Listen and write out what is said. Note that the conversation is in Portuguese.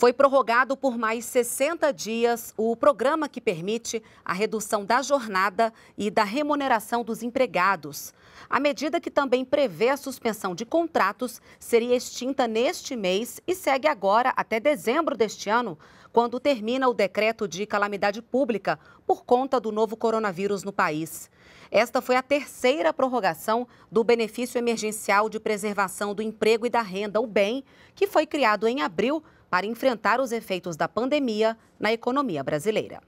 Foi prorrogado por mais 60 dias o programa que permite a redução da jornada e da remuneração dos empregados. A medida que também prevê a suspensão de contratos seria extinta neste mês e segue agora até dezembro deste ano, quando termina o decreto de calamidade pública por conta do novo coronavírus no país. Esta foi a terceira prorrogação do benefício emergencial de preservação do emprego e da renda, o BEM, que foi criado em abril para enfrentar os efeitos da pandemia na economia brasileira.